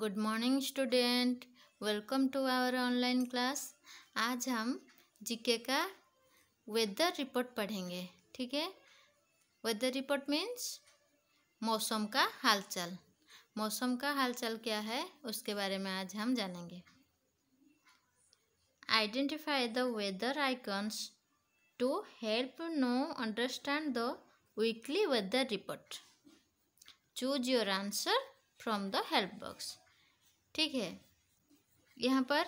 good morning student welcome to our online class आज हम GK का वेदर रिपोर्ट पढ़ेंगे ठीक है वेदर रिपोर्ट मीन्स मौसम का हालचाल मौसम का हालचाल क्या है उसके बारे में आज हम जानेंगे identify the weather icons to help no understand the weekly weather report choose your answer from the help box ठीक है यहाँ पर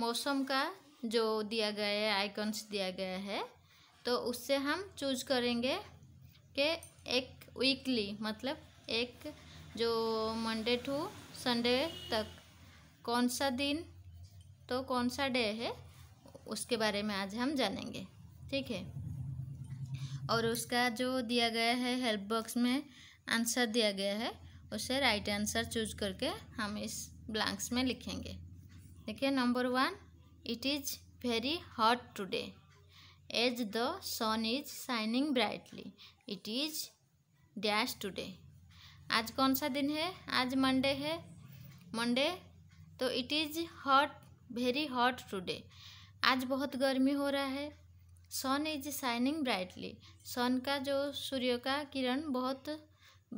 मौसम का जो दिया गया है आइकन्स दिया गया है तो उससे हम चूज करेंगे कि एक वीकली मतलब एक जो मंडे टू संडे तक कौन सा दिन तो कौन सा डे है उसके बारे में आज हम जानेंगे ठीक है और उसका जो दिया गया है हेल्प बॉक्स में आंसर दिया गया है उसे राइट आंसर चूज करके हम इस ब्लैंक्स में लिखेंगे देखिए number one it is very hot today as the sun is shining brightly it is dash today आज कौन सा दिन है आज मंडे है मंडे तो it is hot very hot today आज बहुत गर्मी हो रहा है sun is shining brightly sun का जो सूर्य का किरण बहुत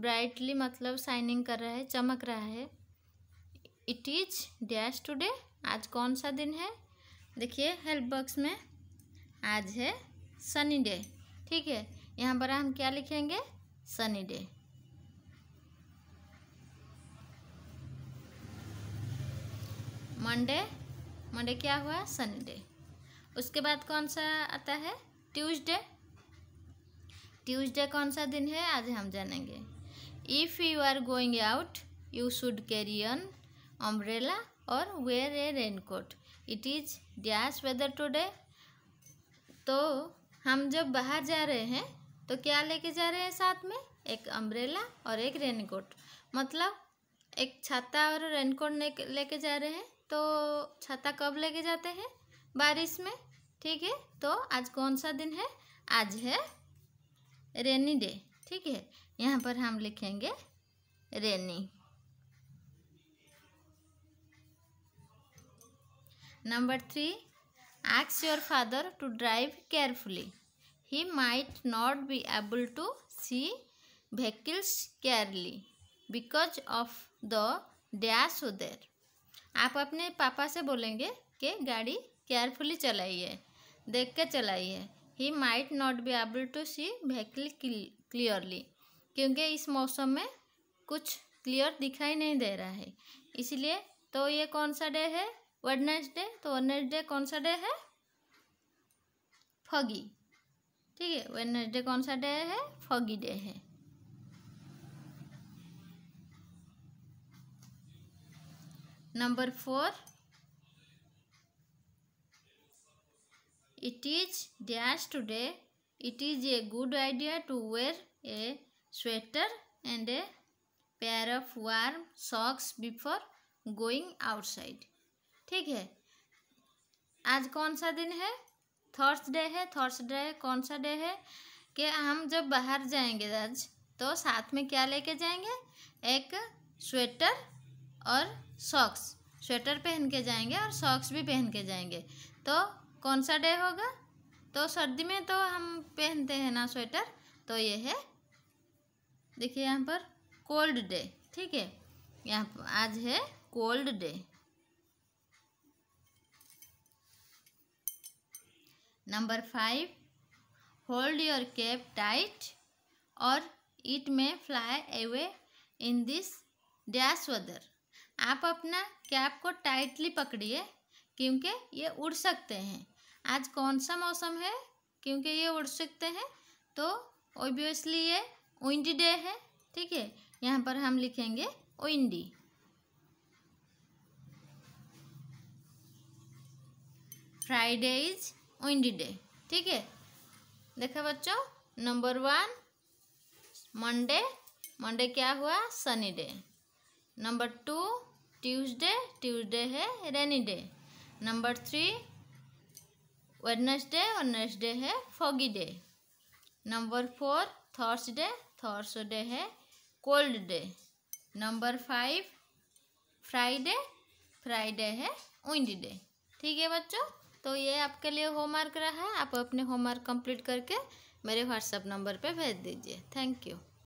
ब्राइटली मतलब शाइनिंग कर रहा है चमक रहा है इट इज डैश टुडे आज कौन सा दिन है देखिए हेल्प बॉक्स में आज है सनी डे ठीक है यहाँ पर हम क्या लिखेंगे सनी डे मंडे मंडे क्या हुआ सनी डे उसके बाद कौन सा आता है ट्यूसडे ट्यूसडे कौन सा दिन है आज हम जानेंगे if you are going out you should carry an umbrella or wear a raincoat it is dash weather today तो हम जब बाहर जा रहे हैं तो क्या लेके जा रहे हैं साथ में एक अम्ब्रेला और एक रेनकोट मतलब एक छाता और रेनकोट लेके जा रहे हैं तो छाता कब लेके जाते हैं बारिश में ठीक है तो आज कौन सा दिन है आज है रेनी डे ठीक है यहाँ पर हम लिखेंगे रेनी नंबर थ्री एक्स your father to drive carefully he might not be able to see vehicles clearly because of the dash weather आप अपने पापा से बोलेंगे कि गाड़ी केयरफुली चलाइए देख के चलाइए he might not be able to see vehicle clearly क्योंकि इस मौसम में कुछ क्लियर दिखाई नहीं दे रहा है इसलिए तो ये कौन सा डे है वेडनेसडे तो वेडनेसडे कौन सा डे है फगी ठीक है वेडनेसडे कौन सा डे है फगी डे है number four it is dash today it is a good idea to wear a sweater and a pair of warm socks before going outside ठीक है आज कौन सा दिन है थर्सडे है थर्सडे कौन सा डे है कि हम जब बाहर जाएंगे आज तो साथ में क्या लेके जाएंगे एक स्वेटर और सॉक्स स्वेटर पहन के जाएंगे और सॉक्स भी पहन के जाएंगे तो कौन सा डे होगा तो सर्दी में तो हम पहनते हैं ना स्वेटर तो ये है देखिए यहाँ पर कोल्ड डे ठीक है यहाँ आज है cold day number five hold your cap tight or it may fly away in this dash weather आप अपना कैप को टाइटली पकड़िए क्योंकि ये उड़ सकते हैं आज कौन सा मौसम है क्योंकि ये उड़ सकते हैं तो ओबियसली ये विंडी डे है ठीक है यहाँ पर हम लिखेंगे windy Friday is windy day ठीक है देखा बच्चों नंबर वन मंडे मंडे क्या हुआ sunny day number two Tuesday Tuesday है rainy day number three Wednesday Wednesday है foggy day number four Thursday Thursday है cold day number five Friday Friday है विंड डे ठीक है बच्चों तो ये आपके लिए होमवर्क रहा है आप अपने होमवर्क कंप्लीट करके मेरे व्हाट्सएप नंबर पे भेज दीजिए थैंक यू